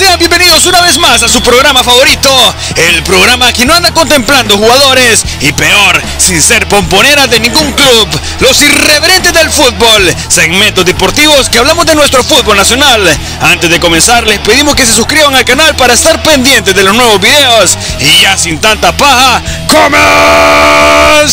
Sean bienvenidos una vez más a su programa favorito, el programa que no anda contemplando jugadores y peor, sin ser pomponeras de ningún club, los irreverentes del fútbol, segmentos deportivos que hablamos de nuestro fútbol nacional. Antes de comenzar, les pedimos que se suscriban al canal para estar pendientes de los nuevos videos y ya sin tanta paja, comenzamos.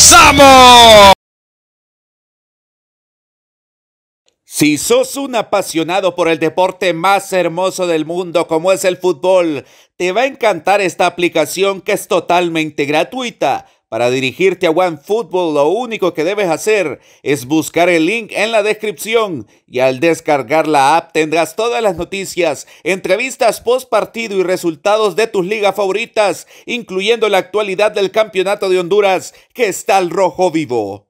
Si sos un apasionado por el deporte más hermoso del mundo como es el fútbol, te va a encantar esta aplicación que es totalmente gratuita. Para dirigirte a OneFootball lo único que debes hacer es buscar el link en la descripción y al descargar la app tendrás todas las noticias, entrevistas post partido y resultados de tus ligas favoritas, incluyendo la actualidad del Campeonato de Honduras que está al rojo vivo.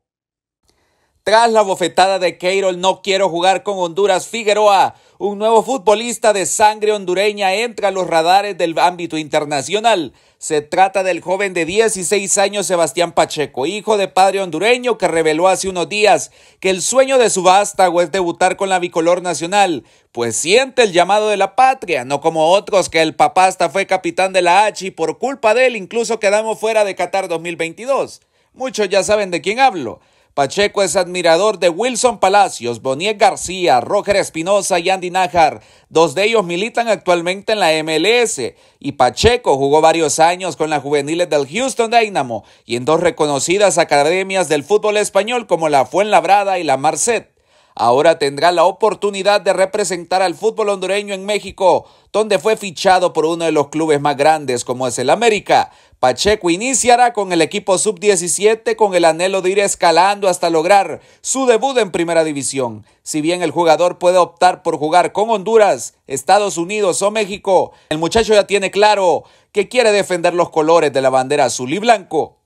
Tras la bofetada de Keirol, no quiero jugar con Honduras Figueroa. Un nuevo futbolista de sangre hondureña entra a los radares del ámbito internacional. Se trata del joven de 16 años Sebastián Pacheco, hijo de padre hondureño que reveló hace unos días que el sueño de su vástago es debutar con la bicolor nacional, pues siente el llamado de la patria, no como otros que el papasta fue capitán de la H y por culpa de él incluso quedamos fuera de Qatar 2022. Muchos ya saben de quién hablo. Pacheco es admirador de Wilson Palacios, bonier García, Roger Espinosa y Andy Najar. Dos de ellos militan actualmente en la MLS y Pacheco jugó varios años con las juveniles del Houston Dynamo y en dos reconocidas academias del fútbol español como la Fuenlabrada y la Marcet. Ahora tendrá la oportunidad de representar al fútbol hondureño en México, donde fue fichado por uno de los clubes más grandes como es el América. Pacheco iniciará con el equipo sub-17 con el anhelo de ir escalando hasta lograr su debut en primera división. Si bien el jugador puede optar por jugar con Honduras, Estados Unidos o México, el muchacho ya tiene claro que quiere defender los colores de la bandera azul y blanco.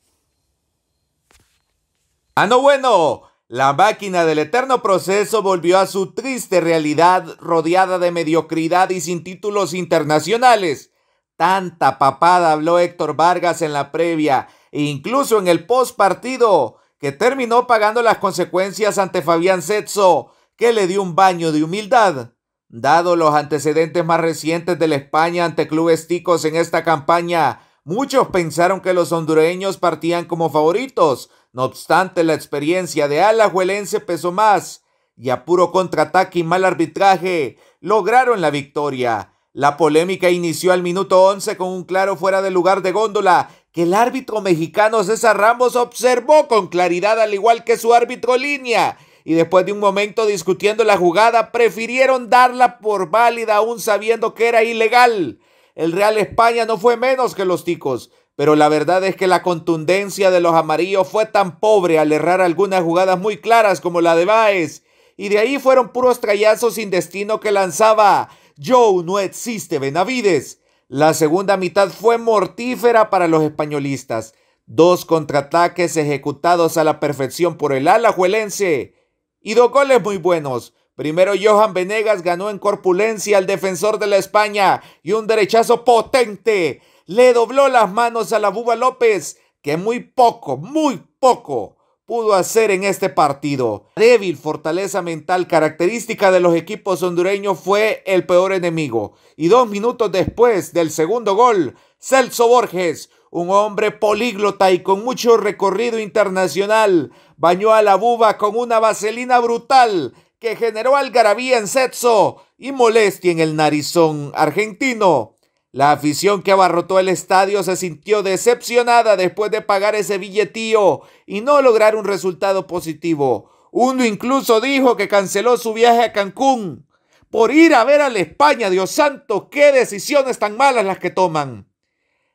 Ah, no bueno, la máquina del eterno proceso volvió a su triste realidad rodeada de mediocridad y sin títulos internacionales. Tanta papada habló Héctor Vargas en la previa e incluso en el post partido que terminó pagando las consecuencias ante Fabián Setzo, que le dio un baño de humildad. Dado los antecedentes más recientes de la España ante clubes ticos en esta campaña, muchos pensaron que los hondureños partían como favoritos. No obstante, la experiencia de Alajuelense pesó más y a puro contraataque y mal arbitraje lograron la victoria. La polémica inició al minuto 11 con un claro fuera de lugar de góndola que el árbitro mexicano César Ramos observó con claridad al igual que su árbitro línea y después de un momento discutiendo la jugada prefirieron darla por válida aún sabiendo que era ilegal. El Real España no fue menos que los ticos, pero la verdad es que la contundencia de los amarillos fue tan pobre al errar algunas jugadas muy claras como la de Baez, y de ahí fueron puros trayazos sin destino que lanzaba Joe no existe, Benavides. La segunda mitad fue mortífera para los españolistas. Dos contraataques ejecutados a la perfección por el alajuelense y dos goles muy buenos. Primero Johan Venegas ganó en corpulencia al defensor de la España y un derechazo potente le dobló las manos a la Buba López, que muy poco, muy poco pudo hacer en este partido. débil fortaleza mental característica de los equipos hondureños fue el peor enemigo. Y dos minutos después del segundo gol, Celso Borges, un hombre políglota y con mucho recorrido internacional, bañó a la buba con una vaselina brutal que generó algarabía en Celso y molestia en el narizón argentino. La afición que abarrotó el estadio se sintió decepcionada después de pagar ese billetío y no lograr un resultado positivo. Uno incluso dijo que canceló su viaje a Cancún por ir a ver a la España. Dios santo, qué decisiones tan malas las que toman.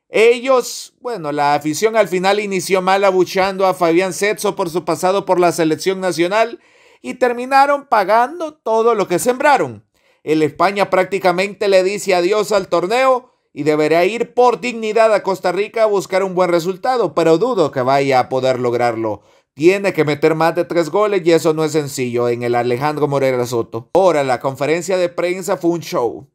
Ellos, bueno, la afición al final inició mal abuchando a Fabián Setzo por su pasado por la selección nacional y terminaron pagando todo lo que sembraron. El España prácticamente le dice adiós al torneo y deberá ir por dignidad a Costa Rica a buscar un buen resultado, pero dudo que vaya a poder lograrlo. Tiene que meter más de tres goles y eso no es sencillo en el Alejandro Morera Soto. Ahora, la conferencia de prensa fue un show.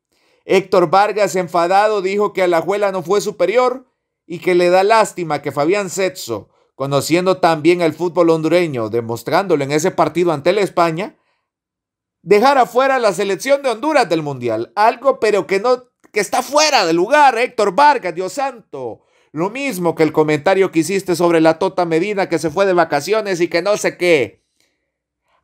Héctor Vargas, enfadado, dijo que Alajuela no fue superior y que le da lástima que Fabián Setzo, conociendo tan bien el fútbol hondureño, demostrándolo en ese partido ante la España, dejar afuera la selección de Honduras del Mundial. Algo, pero que no, que está fuera de lugar, Héctor Vargas, Dios santo. Lo mismo que el comentario que hiciste sobre la Tota Medina que se fue de vacaciones y que no sé qué.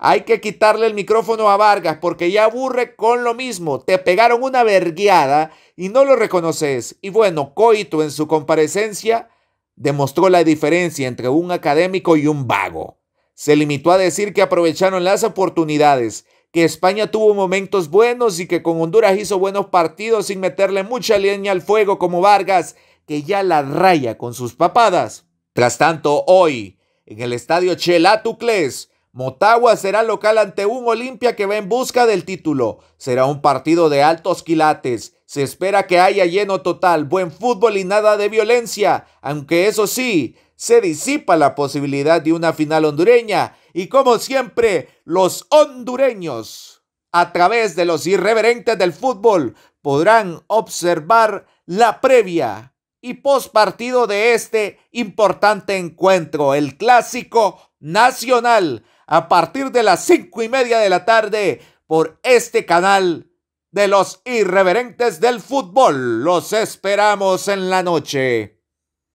Hay que quitarle el micrófono a Vargas porque ya aburre con lo mismo. Te pegaron una vergueada y no lo reconoces. Y bueno, Coito en su comparecencia demostró la diferencia entre un académico y un vago. Se limitó a decir que aprovecharon las oportunidades que España tuvo momentos buenos y que con Honduras hizo buenos partidos sin meterle mucha leña al fuego como Vargas, que ya la raya con sus papadas. Tras tanto, hoy, en el estadio Chelatucles, Motagua será local ante un Olimpia que va en busca del título. Será un partido de altos quilates. Se espera que haya lleno total, buen fútbol y nada de violencia, aunque eso sí, se disipa la posibilidad de una final hondureña y como siempre, los hondureños, a través de los irreverentes del fútbol, podrán observar la previa y postpartido de este importante encuentro, el clásico nacional, a partir de las cinco y media de la tarde por este canal de los irreverentes del fútbol. Los esperamos en la noche.